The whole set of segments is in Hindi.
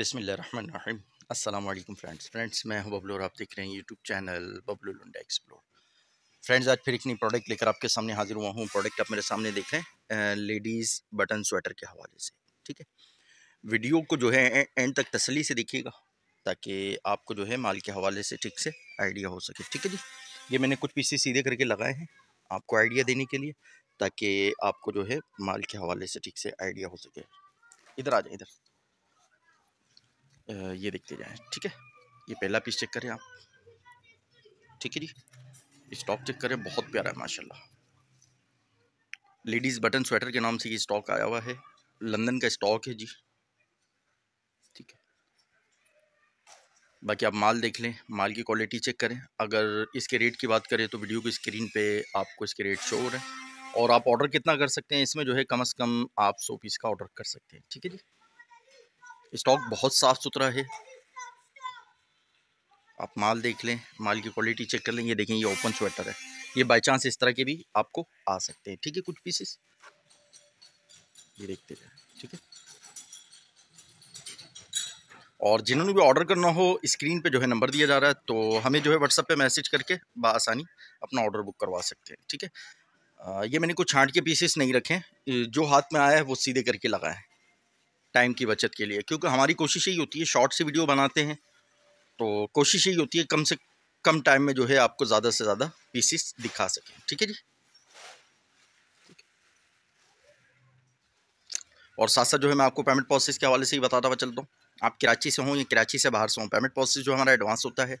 अस्सलाम वालेकुम फ्रेंड्स फ्रेंड्स मैं हूं बबलू और आप देख रहे हैं यूट्यूब चैनल बबलू लुंडा एक्सप्लोर फ्रेंड्स आज फिर एक नई प्रोडक्ट लेकर आपके सामने हाजिर हुआ हूं प्रोडक्ट आप मेरे सामने देख रहे हैं लेडीज़ बटन स्वेटर के हवाले से ठीक है वीडियो को जो है एंड तक तसली से देखिएगा ताकि आपको जो है माल के हवाले से ठीक से आइडिया हो सके ठीक है जी ये मैंने कुछ पीसेस सीधे करके लगाए हैं आपको आइडिया देने के लिए ताकि आपको जो है माल के हवाले से ठीक से आइडिया हो सके इधर आ जाए इधर ये देखते जाएँ ठीक है ये पहला पीस चेक करें आप ठीक है जी स्टॉक चेक करें बहुत प्यारा है माशाल्लाह लेडीज़ बटन स्वेटर के नाम से ये स्टॉक आया हुआ है लंदन का स्टॉक है जी ठीक है बाकी आप माल देख लें माल की क्वालिटी चेक करें अगर इसके रेट की बात करें तो वीडियो की स्क्रीन पे आपको इसके रेट शो हो रहे हैं और आप ऑर्डर कितना कर सकते हैं इसमें जो है कम अज़ कम आप सौ पीस का ऑर्डर कर सकते हैं ठीक है जी स्टॉक बहुत साफ़ सुथरा है आप माल देख लें माल की क्वालिटी चेक कर लें ये देखें ये ओपन स्वेटर है ये बाई चांस इस तरह के भी आपको आ सकते हैं ठीक है कुछ पीसेस ये देखते हैं ठीक है और जिन्होंने भी ऑर्डर करना हो स्क्रीन पे जो है नंबर दिया जा रहा है तो हमें जो है व्हाट्सएप पे मैसेज करके बसानी अपना ऑर्डर बुक करवा सकते हैं ठीक है ये मैंने कुछ छाँट के पीसेस नहीं रखे जो हाथ में आया है वो सीधे करके लगाए हैं टाइम की बचत के लिए क्योंकि हमारी कोशिश यही होती है शॉर्ट से वीडियो बनाते हैं तो कोशिश यही होती है कम से कम टाइम में जो है आपको ज़्यादा से ज़्यादा पीसीस दिखा सकें ठीक है जी और साथ साथ जो है मैं आपको पेमेंट प्रोसेस के हवाले से ही बताता हुआ चलता हूँ आप कराची से हों या कराची से बाहर से हों पेमेंट प्रोसेस जो हमारा एडवांस होता है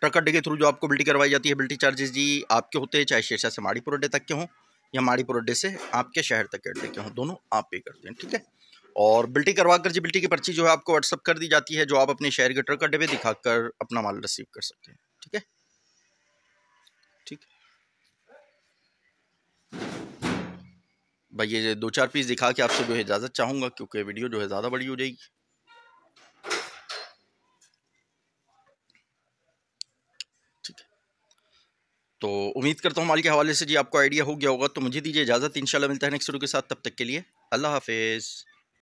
ट्रक अड्डे के थ्रू जो आपको बिल्टी करवाई जाती है बिल्टी चार्जेस जी आपके होते हैं चाहे शेरशाह से माड़ीपुर अड्डे तक के हों या माड़ीपुर अड्डे से आपके शहर तक के अड्डे के हों दोनों आप पे करते हैं ठीक है और बिल्टी करवा कर जी बिल्टी की पर्ची जो है आपको व्हाट्सअप कर दी जाती है जो आप अपने शहर के ट्रक अड्डे पे दिखाकर अपना माल रिसीव कर सकते हैं ठीक है ठीक भाई ये दो चार पीस दिखा के आपसे जो है इजाज़त चाहूंगा क्योंकि वीडियो जो है ज़्यादा बड़ी हो जाएगी तो उम्मीद करता हूँ माल के हवाले से जी आपको आइडिया हो गया होगा तो मुझे दीजिए इजाज़त इंशाल्लाह मिलता है नेक्स्ट वीडियो के साथ तब तक के लिए अल्लाह हाफिज़